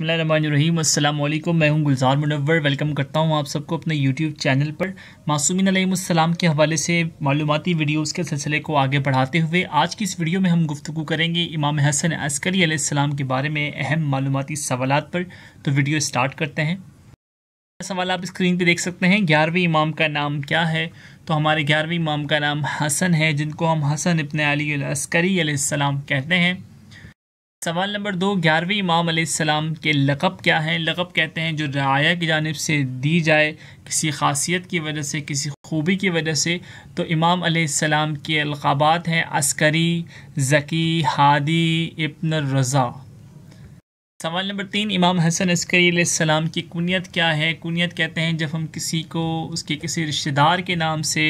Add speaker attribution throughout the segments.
Speaker 1: बसमीम मैं हूं गुलजार मुनवर वेलकम करता हूं आप सबको अपने यूट्यूब चैनल पर मासूमिन अलैहिस्सलाम के हवाले से मालूमती वीडियोस के सिलसिले को आगे बढ़ाते हुए आज की इस वीडियो में हम गुफ्तु करेंगे इमाम हसन अस्करी अलैहिस्सलाम के बारे में अहम मालूमती सवाल पर तो वीडियो स्टार्ट करते हैं सवाल आप स्क्रीन पर देख सकते हैं ग्यारहवीं इमाम का नाम क्या है तो हमारे ग्यारहवीं इमाम का नाम हसन है जिनको हम हसन इबन अली अस्करी कहते हैं सवाल नंबर दो ग्यारहवीं इमाम अलैहिस्सलाम के लक़ब क्या हैं लक़ब कहते हैं जो राया की जानब से दी जाए किसी खासियत की वजह से किसी खूबी की वजह से तो इमाम अलैहिस्सलाम के अलक़ाबात हैं अस्करी ज़की हादी इब्न रज़ा सवाल नंबर तीन इमाम हसन अस्करी सलाम की कुनीत क्या है कुनीत कहते हैं जब हम किसी को उसके किसी रिश्तेदार के नाम से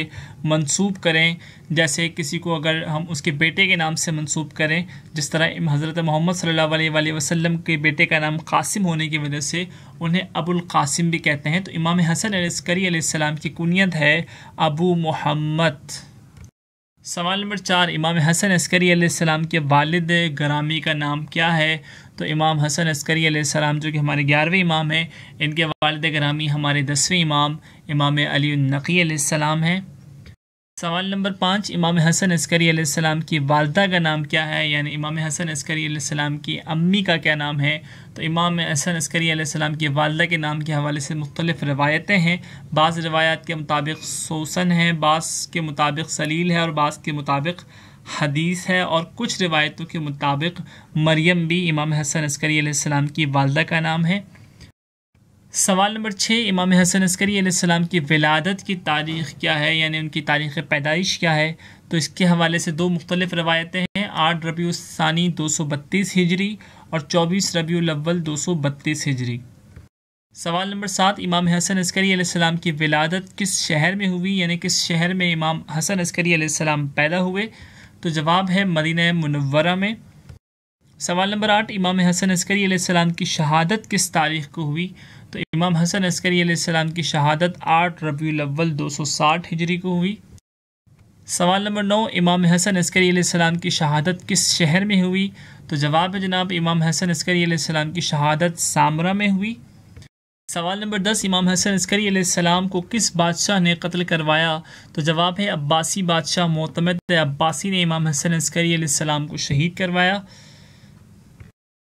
Speaker 1: मंसूब करें जैसे किसी को अगर हम उसके बेटे के नाम से मंसूब करें जिस तरह हज़रत मोहम्मद सल्लल्लाहु अलैहि वसल्लम के बेटे का नाम कासिम होने की वजह से उन्हें अबुल कासिम भी कहते हैं तो इमाम हसन अस्करी सलाम की कुनीत है अबू मोहम्मद सवाल नंबर चार इमाम हसन अस्करी सलाम के वालद ग्रामी का नाम क्या है तो इमाम हसन अस्करी सलाम जो कि हमारे ग्यारहवें इमाम हैं इनके वालद ग्रामी हमारे दसवें इमाम इमाम अली नकी हैं सवाल नंबर पाँच इमाम हसन अस्करी सलाम की वालदा का नाम क्या है यानी इमाम हसन अस्करी सलाम की अम्मी का क्या नाम है तो इमाम हसन अस्करी सलाम की वालदा के नाम के हवाले से मुख्तलिफ़ रवायतें हैं बाज़ रवायात के मुताबिक सोसन है बास के मुताबिक सलील है और बास के मुताबिक हदीस है और कुछ रिवायतों के मुताबिक मरियम भी इमाम हसन अस्करीम की वालदा का नाम है सवाल नंबर छः इमाम हसन अस्करीम की विलादत की तारीख़ क्या है यानी उनकी तारीख़ पैदाइश क्या है तो इसके हवाले से दो मुख्तलिफ़ रवायतें हैं आठ रबी सानी दो सौ बत्तीस हिजरी और चौबीस रबी अव्वल दो सौ बत्तीस हिजरी सवाल नंबर सात इमाम हसन अस्करी की विलादत किस शहर में हुई यानी किस शहर में इमाम हसन अस्करी पैदा हुए तो जवाब है मदीना मुनवरा में सवाल नंबर आठ इमाम हसन अस्करी सलाम की शहादत किस तारीख को हुई तो इमाम हसन अस्करी आसमाम की शहादत आठ रबी अव्वल दो सौ साठ हिजरी को हुई सवाल नंबर नौ इमाम हसन अस्करी आसमाम की शहादत किस शहर में हुई तो जवाब है जनाब इमाम हसन अस्करी आसमाम की शहादत सामरा में हुई सवाल नंबर दस इमाम हसन अस्करी सलाम को किस बादशाह ने कत्ल करवाया तो जवाब है अब्बासी बादशाह मोतमद अब्बासी ने इमाम हसन अस्करी सलाम को शहीद करवाया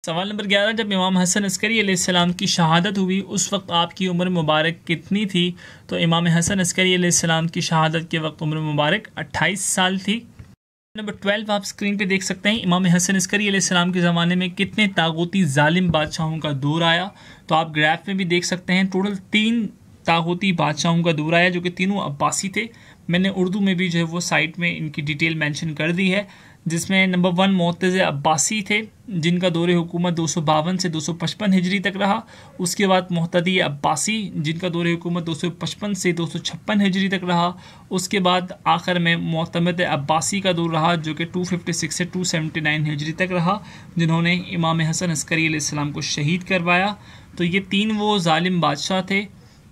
Speaker 1: सवाल नंबर ग्यारह जब इमाम हसन अस्करी सलाम की शहादत हुई उस वक्त आपकी उम्र मुबारक कितनी थी तो इमाम हसन अस्करी सलाम की शहादत के वक्त उम्र मुबारक अट्ठाईस साल थी नंबर ट्वेल्व आप स्क्रीन पे देख सकते हैं इमाम हसन अस्करी के ज़माने में कितने तागोती ालिम बादशाहों का दौर आया तो आप ग्राफ में भी देख सकते हैं टोटल तीन तागोती बादशाहों का दौर आया जो कि तीनों अब्बासी थे मैंने उर्दू में भी जो है वो साइट में इनकी डिटेल मेंशन कर दी है जिसमें नंबर वन मोतज़ अब्बासी थे जिनका दौर हुकूमत दो सौ बावन से दो सौ पचपन हिजरी तक रहा उसके बाद मोहतदी अब्बासी जिनका दौरे हुकूमत दो सौ पचपन से दो सौ छप्पन हिजरी तक रहा उसके बाद आखिर में मोतमद अब्बासी का दौर रहा जो कि टू फिफ्टी सिक्स से टू सेवेंटी नाइन हिजरी तक रहा जिन्होंने इमाम हसन अस्करी आसमाम को शहीद करवाया तो ये तीन वो ालिम बादशाह थे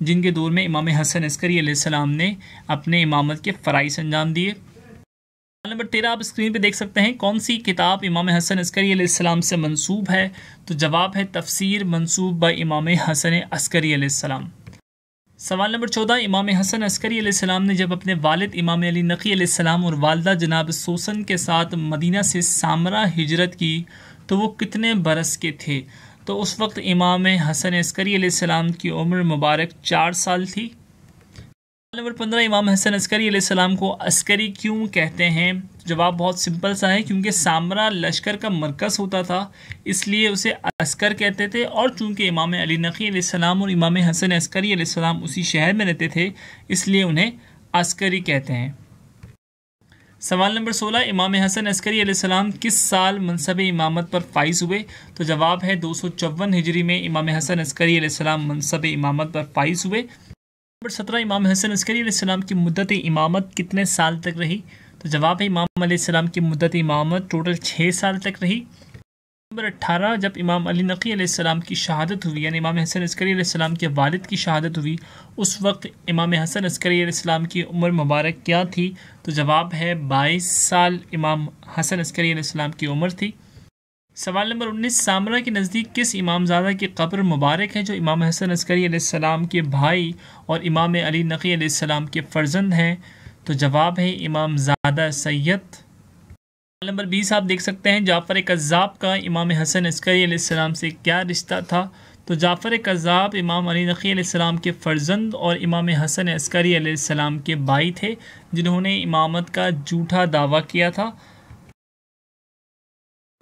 Speaker 1: जिनके दौर में इमाम हसन अस्करी ने अपने इमामत के फ़राइज अंजाम दिए नंबर तेरह आप स्क्रीन पे देख सकते हैं कौन सी किताब इमाम हसन अस्करी से मंसूब है तो जवाब है तफसीर मंसूब बाय इमाम हसन अस्करी सवाल नंबर चौदह इमाम हसन अस्करी ने जब अपने वालिद इमाम अली नकी सलाम और वालदा जनाब सोसन के साथ मदीना से सामरा हिजरत की तो वो कितने बरस के थे तो उस वक्त इमाम हसन अस्करी सलाम की उम्र मुबारक चार साल थी नंबर पंद्रह इमाम हसन अस्करी सलाम को अस्करी क्यों कहते हैं जवाब बहुत सिंपल सा है क्योंकि सामरा लश्कर का मरकज़ होता था इसलिए उसे अस्कर कहते थे और चूंकि इमाम अली नकी सलाम और इमाम हसन अस्करी सलाम उसी शहर में रहते थे इसलिए उन्हें अस्करी कहते हैं सवाल नंबर सोलह इमाम हसन अस्करी सलाम किस साल मनसब इमामत पर फाइज हुए तो जवाब है दो सौ चौवन हिजरी में इमाम हसन अस्करी सलाम मनसब इमामत पर फाइज हुए नंबर सत्रह इमाम हसन अस्करीम की मदत इमामत कितने साल तक रही तो जवाब है इमाम सलाम की मदत इमामत टोटल छः साल तक रही नंबर अट्ठारह जब इमाम अली नकी सलाम की शहादत हुई यानी इमाम हसन अस्करी सलाम के वालिद की शहादत हुई उस वक्त इमाम हसन अस्करी सलाम की उम्र मुबारक क्या थी तो जवाब है बाईस साल इमाम हसन अस्करी सलाम की उम्र थी सवाल नंबर उन्नीस सामरा के नज़दीक किस इमामजादा की कब्र मुबारक है जो इमाम हसन अस्करीम के भाई और इमाम अली नकीम के फ़र्जंद हैं तो जवाब है इमाम सैयद सवाल नंबर बीस आप देख सकते हैं जाफ़र कज़ाब का इमाम हसन अस्करीम से क्या रिश्ता था तो जाफ़र कज़ाब इमाम अली नकीम के फ़र्जंद और इमाम हसन अस्करीम के भाई थे जिन्होंने इमामत का जूठा दावा किया था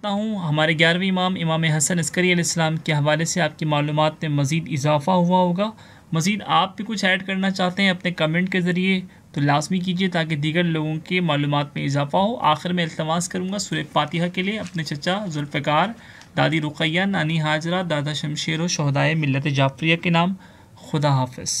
Speaker 1: सकता हूँ हमारे ग्यारहवीं इमाम इमाम हसन अस्करी इस्लाम के हवाले से आपकी मालूम में मज़ीद इजाफ़ा हुआ होगा मज़ीद आप भी कुछ ऐड करना चाहते हैं अपने कमेंट के ज़रिए तो लाजमी कीजिए ताकि दीगर लोगों के मालूम में इजाफ़ा हो आखिर में अल्तमास करूँगा सूर फातिहा के लिए अपने चचा जुल्फ़ार दादी रुकैया नानी हाजरा दादा शमशेर व शहदाय मिलत जाफरिया के नाम खुदा हाफिज़